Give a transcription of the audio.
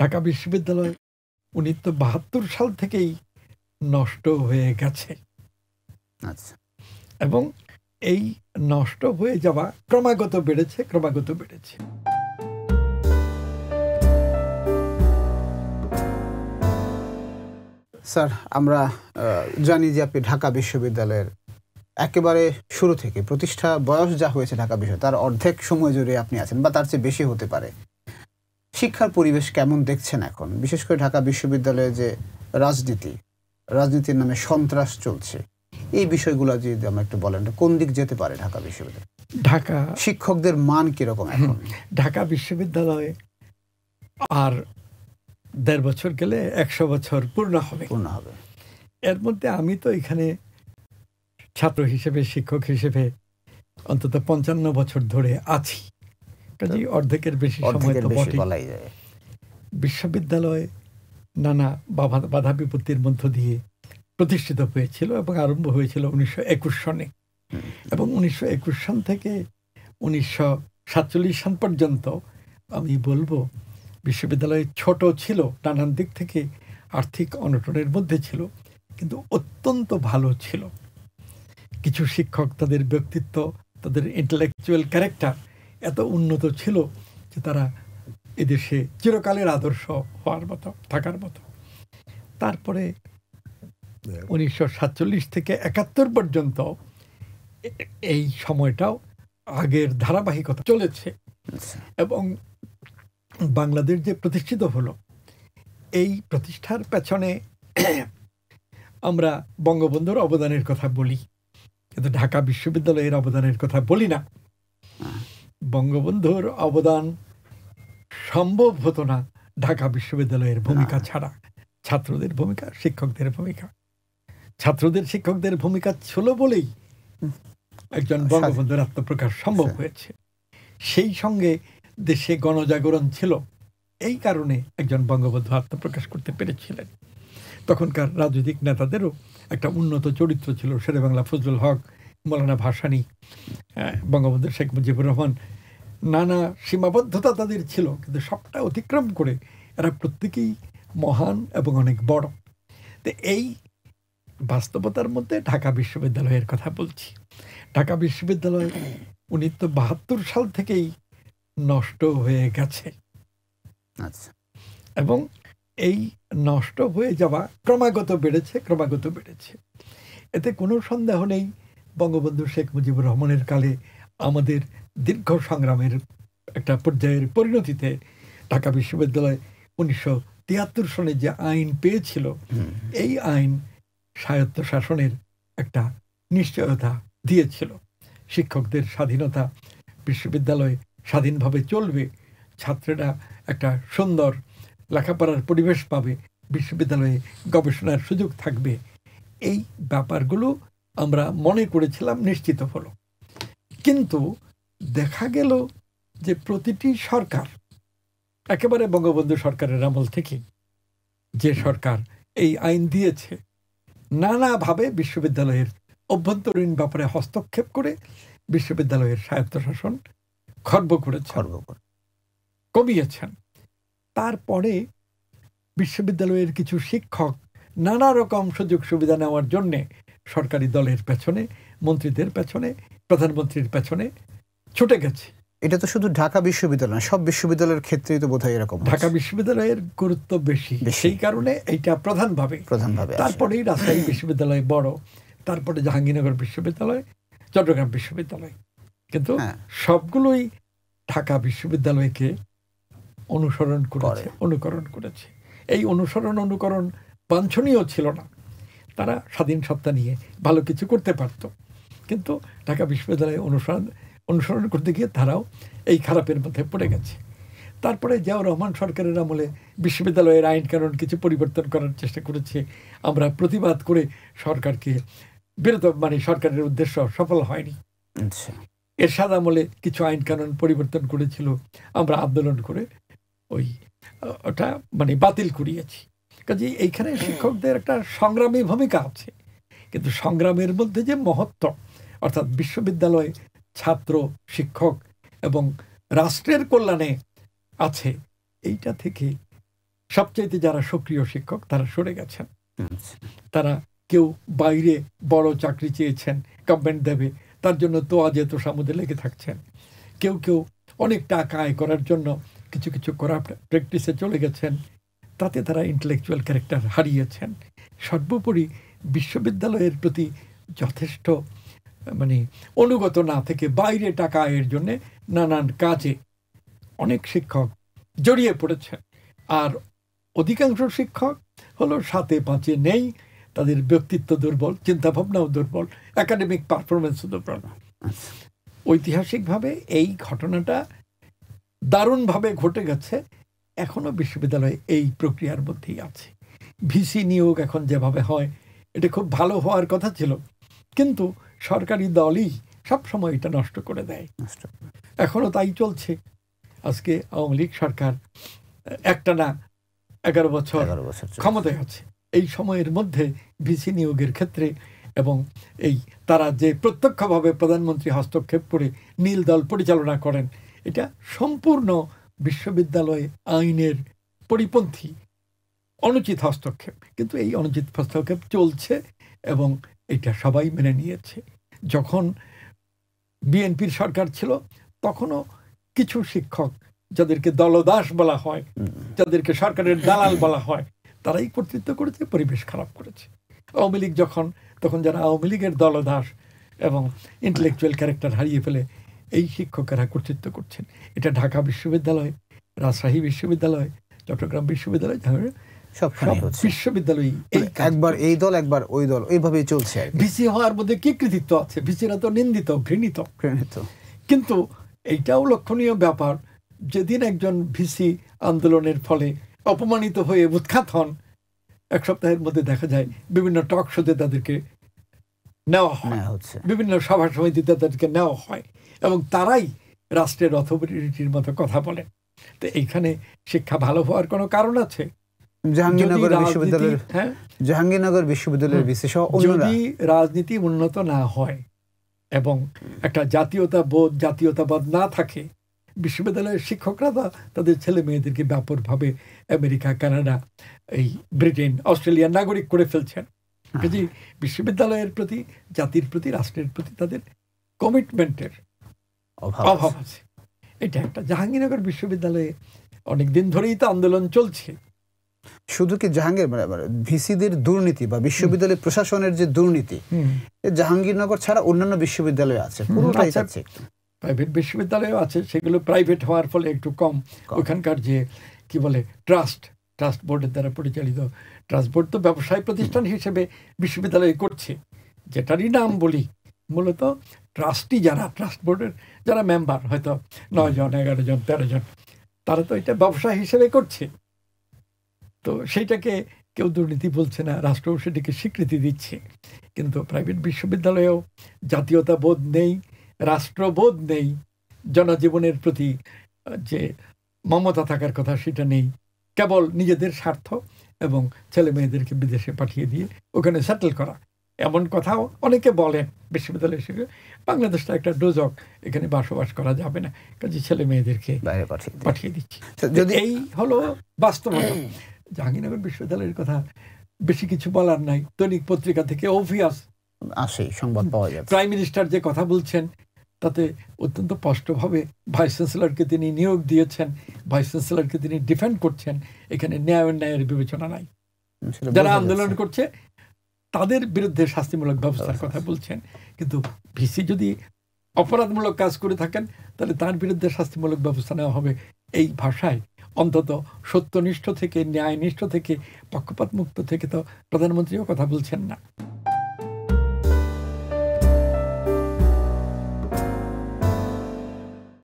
ঢাকা বিশ্ববিদ্যালয় উনিশশো তো বাহাত্তর সাল থেকেই নষ্ট হয়ে গেছে আচ্ছা। এবং এই নষ্ট হয়ে যাওয়া ক্রমাগত বেড়েছে ক্রমাগত বেড়েছে স্যার আমরা জানি যে আপনি ঢাকা বিশ্ববিদ্যালয়ের একেবারে শুরু থেকে প্রতিষ্ঠা বয়স যা হয়েছে ঢাকা বিশ্ববিদ্যালয় তার অর্ধেক সময় জুড়ে আপনি আছেন বা তার চেয়ে বেশি হতে পারে শিক্ষার পরিবেশ কেমন দেখছেন এখন বিশেষ করে ঢাকা বিশ্ববিদ্যালয়ে যে রাজনীতি রাজনীতির নামে সন্ত্রাস চলছে এই বিষয়গুলো যদি আমরা একটু বলেন কোন দিক যেতে পারে ঢাকা বিশ্ববিদ্যালয় ঢাকা শিক্ষকদের মান কিরকম এখন ঢাকা বিশ্ববিদ্যালয়ে আর দেড় বছর গেলে একশো বছর পূর্ণ হবে পূর্ণ হবে এর মধ্যে আমি তো এখানে ছাত্র হিসেবে শিক্ষক হিসেবে অন্তত পঞ্চান্ন বছর ধরে আছি কাজে অর্ধেকের বেশি সময় বিশ্ববিদ্যালয় নানা বাধা বিপত্তির মধ্য দিয়ে প্রতিষ্ঠিত হয়েছিল এবং আরম্ভ হয়েছিল উনিশশো একুশ সনে এবং উনিশশো একুশ সন থেকে উনিশশো সাতচল্লিশ সন পর্যন্ত আমি বলবো বিশ্ববিদ্যালয় ছোট ছিল নানান দিক থেকে আর্থিক অনটনের মধ্যে ছিল কিন্তু অত্যন্ত ভালো ছিল কিছু শিক্ষক তাদের ব্যক্তিত্ব তাদের ইন্টেলেকচুয়াল ক্যারেক্টার এত উন্নত ছিল যে তারা এদেশে চিরকালের আদর্শ হওয়ার মতো থাকার মতো তারপরে উনিশশো সাতচল্লিশ থেকে একাত্তর পর্যন্ত এই সময়টাও আগের ধারাবাহিকতা চলেছে আচ্ছা। এবং বাংলাদেশ যে প্রতিষ্ঠিত হলো এই প্রতিষ্ঠার পেছনে আমরা বঙ্গবন্ধুর অবদানের কথা বলি কিন্তু ঢাকা বিশ্ববিদ্যালয়ের অবদানের কথা বলি না বঙ্গবন্ধুর অবদান সম্ভব হতো না ঢাকা বিশ্ববিদ্যালয়ের ভূমিকা ছাড়া ছাত্রদের ভূমিকা শিক্ষকদের ভূমিকা ছাত্রদের শিক্ষকদের ভূমিকা ছিল বলেই একজন বঙ্গবন্ধুর আত্মপ্রকাশ সম্ভব হয়েছে সেই সঙ্গে দেশে গণজাগরণ ছিল এই কারণে একজন বঙ্গবন্ধু আত্মপ্রকাশ করতে পেরেছিলেন তখনকার রাজনৈতিক নেতাদেরও একটা উন্নত চরিত্র ছিল শেরে বাংলা ফজলুল হক মৌলানা ভাসানী বঙ্গবন্ধু শেখ মুজিবুর রহমান নানা সীমাবদ্ধতা তাদের ছিল কিন্তু সবটা অতিক্রম করে এরা প্রত্যেকেই মহান এবং অনেক বড় তো এই বাস্তবতার মধ্যে ঢাকা বিশ্ববিদ্যালয়ের কথা বলছি ঢাকা বিশ্ববিদ্যালয় উনিশশো বাহাত্তর সাল থেকেই নষ্ট হয়ে গেছে আচ্ছা এবং এই নষ্ট হয়ে যাওয়া ক্রমাগত বেড়েছে ক্রমাগত বেড়েছে এতে কোনো সন্দেহ নেই বঙ্গবন্ধু শেখ মুজিবুর রহমানের কালে আমাদের দীর্ঘ সংগ্রামের একটা পর্যায়ের পরিণতিতে ঢাকা বিশ্ববিদ্যালয় উনিশশো তিয়াত্তর সনে যে আইন পেয়েছিল এই আইন স্বায়ত্ত শাসনের একটা নিশ্চয়তা দিয়েছিল শিক্ষকদের স্বাধীনতা বিশ্ববিদ্যালয়ে স্বাধীনভাবে চলবে ছাত্ররা একটা সুন্দর লেখাপড়ার পরিবেশ পাবে বিশ্ববিদ্যালয়ে গবেষণার সুযোগ থাকবে এই ব্যাপারগুলো আমরা মনে করেছিলাম নিশ্চিত হল কিন্তু দেখা গেল যে প্রতিটি সরকার একেবারে বঙ্গবন্ধু সরকারের আমল থেকে যে সরকার এই আইন দিয়েছে নানাভাবে বিশ্ববিদ্যালয়ের অভ্যন্তরীণ ব্যাপারে হস্তক্ষেপ করে বিশ্ববিদ্যালয়ের স্বায়ত্তশাসন খর্ব করে খর্ব করে কমিয়েছেন তারপরে বিশ্ববিদ্যালয়ের কিছু শিক্ষক নানা রকম সুযোগ সুবিধা নেওয়ার জন্যে সরকারি দলের পেছনে মন্ত্রীদের পেছনে প্রধানমন্ত্রীর পেছনে ছুটে গেছে এটা তো শুধু ঢাকা বিশ্ববিদ্যালয় সব বিশ্ববিদ্যালয়ের ক্ষেত্রেই তো বোধহয় এরকম ঢাকা বিশ্ববিদ্যালয়ের গুরুত্ব বেশি সেই কারণে এটা প্রধানভাবে প্রধানভাবে তারপরেই রাজশাহী বিশ্ববিদ্যালয় বড় তারপরে জাহাঙ্গীরনগর বিশ্ববিদ্যালয় চট্টগ্রাম বিশ্ববিদ্যালয় কিন্তু হ্যাঁ। সবগুলোই ঢাকা বিশ্ববিদ্যালয়কে অনুসরণ করেছে অনুকরণ করেছে এই অনুসরণ অনুকরণ বাঞ্ছনীয় ছিল না তারা স্বাধীন সত্তা নিয়ে ভালো কিছু করতে পারত কিন্তু ঢাকা বিশ্ববিদ্যালয়ে অনুসরণ অনুসরণ করতে গিয়ে তারাও এই খারাপের মধ্যে পড়ে গেছে তারপরে জিয়াউর রহমান সরকারের আমলে বিশ্ববিদ্যালয়ের আইন কারণ কিছু পরিবর্তন করার চেষ্টা করেছে আমরা প্রতিবাদ করে সরকারকে বিরত মানে সরকারের উদ্দেশ্য সফল হয়নি আচ্ছা। এরশাদ আমলে কিছু আইন কানুন পরিবর্তন করেছিল আমরা আন্দোলন করে ওই ওটা মানে বাতিল করিয়েছি কাজে এইখানে শিক্ষকদের একটা সংগ্রামী ভূমিকা আছে কিন্তু সংগ্রামের মধ্যে যে মহত্ব অর্থাৎ বিশ্ববিদ্যালয় ছাত্র শিক্ষক এবং রাষ্ট্রের কল্যাণে আছে এইটা থেকে সবচাইতে যারা সক্রিয় শিক্ষক তারা সরে গেছেন আচ্ছা। তারা কেউ বাইরে বড় চাকরি চেয়েছেন গভর্নমেন্ট দেবে তার জন্য তো আজ এত সামুদে লেগে থাকছেন কেউ কেউ অনেক টাকা আয় করার জন্য কিছু কিছু করা প্র্যাকটিসে চলে গেছেন তাতে তারা ইন্টেলেকচুয়াল ক্যারেক্টার হারিয়েছেন সর্বোপরি বিশ্ববিদ্যালয়ের প্রতি যথেষ্ট মানে অনুগত না থেকে বাইরে টাকা এর জন্যে নানান কাজে অনেক শিক্ষক জড়িয়ে পড়েছে আর অধিকাংশ শিক্ষক হলো সাথে পাঁচে নেই তাদের ব্যক্তিত্ব দুর্বল চিন্তাভাবনাও দুর্বল একাডেমিক পারফরমেন্সও দুর্বল আচ্ছা। ঐতিহাসিকভাবে এই ঘটনাটা দারুণভাবে ঘটে গেছে এখনও বিশ্ববিদ্যালয়ে এই প্রক্রিয়ার মধ্যেই আছে ভিসি নিয়োগ এখন যেভাবে হয় এটা খুব ভালো হওয়ার কথা ছিল কিন্তু সরকারি দলই সবসময় এটা নষ্ট করে দেয় এখনও তাই চলছে আজকে আওয়ামী লীগ সরকার একটা না এগারো বছর ক্ষমতায় আছে এই সময়ের মধ্যে ভিসি নিয়োগের ক্ষেত্রে এবং এই তারা যে প্রত্যক্ষভাবে প্রধানমন্ত্রী হস্তক্ষেপ করে নীল দল পরিচালনা করেন এটা সম্পূর্ণ বিশ্ববিদ্যালয় আইনের পরিপন্থী অনুচিত হস্তক্ষেপ কিন্তু এই অনুচিত হস্তক্ষেপ চলছে এবং এটা সবাই মেনে নিয়েছে যখন বিএনপির সরকার ছিল তখনও কিছু শিক্ষক যাদেরকে দলদাস বলা হয় যাদেরকে সরকারের দালাল বলা হয় তারাই কর্তৃত্ব করেছে পরিবেশ খারাপ করেছে আওয়ামী লীগ যখন তখন যারা আওয়ামী লীগের দলদাস এবং ইন্টেলেকচুয়াল ক্যারেক্টার হারিয়ে ফেলে এই শিক্ষকেরা কর্তৃত্ব করছেন এটা ঢাকা বিশ্ববিদ্যালয় রাজশাহী বিশ্ববিদ্যালয় চট্টগ্রাম বিশ্ববিদ্যালয় বিশ্ববিদ্যালয় মানে একবার এই দল একবার ওই দল ওইভাবেই চলছে হওয়ার মধ্যে কি কৃতিত্ব আছে ভিসিরা তো নিন্দিত ঘৃণিত ঘৃণিত কিন্তু এইটাও লক্ষণীয় ব্যাপার যেদিন একজন ভিসি আন্দোলনের ফলে অপমানিত হয়ে উৎখাত হন এক সপ্তাহের মধ্যে দেখা যায় বিভিন্ন টক শোতে তাদেরকে নেওয়া হয় বিভিন্ন সভা সমিতিতে তাদেরকে নেওয়া হয় এবং তারাই রাষ্ট্রের অথরিটির মতো কথা বলে তো এইখানে শিক্ষা ভালো হওয়ার কোনো কারণ আছে হ্যাঁ? জাহাঙ্গীরনগর বিশ্ববিদ্যালয়ের জাহাঙ্গীরনগর বিশ্ববিদ্যালয়ের বিশেষ যদি রাজনীতি উন্নত না হয় এবং একটা জাতীয়তা বোধ জাতীয়তাবাদ না থাকে বিশ্ববিদ্যালয়ের শিক্ষকরা তাদের ছেলে মেয়েদেরকে ব্যাপকভাবে আমেরিকা কানাডা এই ব্রিটেন অস্ট্রেলিয়ার নাগরিক করে ফেলছেন কাজে বিশ্ববিদ্যালয়ের প্রতি জাতির প্রতি রাষ্ট্রের প্রতি তাদের কমিটমেন্টের অভাব আছে এটা একটা জাহাঙ্গীরনগর বিশ্ববিদ্যালয়ে অনেক দিন ধরেই তো আন্দোলন চলছে শুধু কি জাহাঙ্গীর মানে, মানে ভিসিদের দুর্নীতি বা বিশ্ববিদ্যালয় প্রশাসনের যে দুর্নীতি জাহাঙ্গীরনগর ছাড়া অন্যান্য বিশ্ববিদ্যালয় আছে পুরোটাই আছে আচ্ছা, প্রাইভেট বিশ্ববিদ্যালয় আছে সেগুলো প্রাইভেট হওয়ার ফলে একটু কম ওখানকার যে কি বলে ট্রাস্ট ট্রাস্ট বোর্ডের দ্বারা পরিচালিত ট্রাস্ট বোর্ড তো ব্যবসায় প্রতিষ্ঠান হিসেবে বিশ্ববিদ্যালয় করছে যেটারই নাম বলি মূলত ট্রাস্টই যারা ট্রাস্ট বোর্ডের যারা মেম্বার হয়তো নয় জন এগারো জন তেরো জন তারা তো এটা ব্যবসা হিসেবে করছে তো সেইটাকে কেউ দুর্নীতি বলছে না রাষ্ট্রও সেটিকে স্বীকৃতি দিচ্ছে কিন্তু প্রাইভেট বিশ্ববিদ্যালয়েও জাতীয়তাবোধ নেই রাষ্ট্রবোধ নেই জনজীবনের প্রতি যে মমতা থাকার কথা সেটা নেই কেবল নিজেদের স্বার্থ এবং ছেলে মেয়েদেরকে বিদেশে পাঠিয়ে দিয়ে ওখানে সেটেল করা এমন কথাও অনেকে বলেন বিশ্ববিদ্যালয় হিসেবে বাংলাদেশটা একটা ডোজক এখানে বসবাস করা যাবে না কাজে ছেলে মেয়েদেরকে পাঠিয়ে দিচ্ছি যদি এই হলো বাস্তবতা জাহাঙ্গীরনগর বিশ্ববিদ্যালয়ের কথা বেশি কিছু বলার নাই দৈনিক পত্রিকা থেকে অভিয়াস আসে সংবাদ পাওয়া যায় প্রাইম মিনিস্টার যে কথা বলছেন তাতে অত্যন্ত স্পষ্টভাবে ভাইস চ্যান্সেলরকে তিনি নিয়োগ দিয়েছেন ভাইস চ্যান্সেলরকে তিনি ডিফেন্ড করছেন এখানে ন্যায় ন্যায়ের বিবেচনা নাই যারা আন্দোলন করছে তাদের বিরুদ্ধে শাস্তিমূলক ব্যবস্থার কথা বলছেন কিন্তু ভিসি যদি অপরাধমূলক কাজ করে থাকেন তাহলে তার বিরুদ্ধে শাস্তিমূলক ব্যবস্থা নেওয়া হবে এই ভাষায় অন্তত সত্যনিষ্ঠ থেকে ন্যায়নিষ্ঠ থেকে পক্ষপাতমুক্ত থেকে তো প্রধানমন্ত্রীও কথা বলছেন না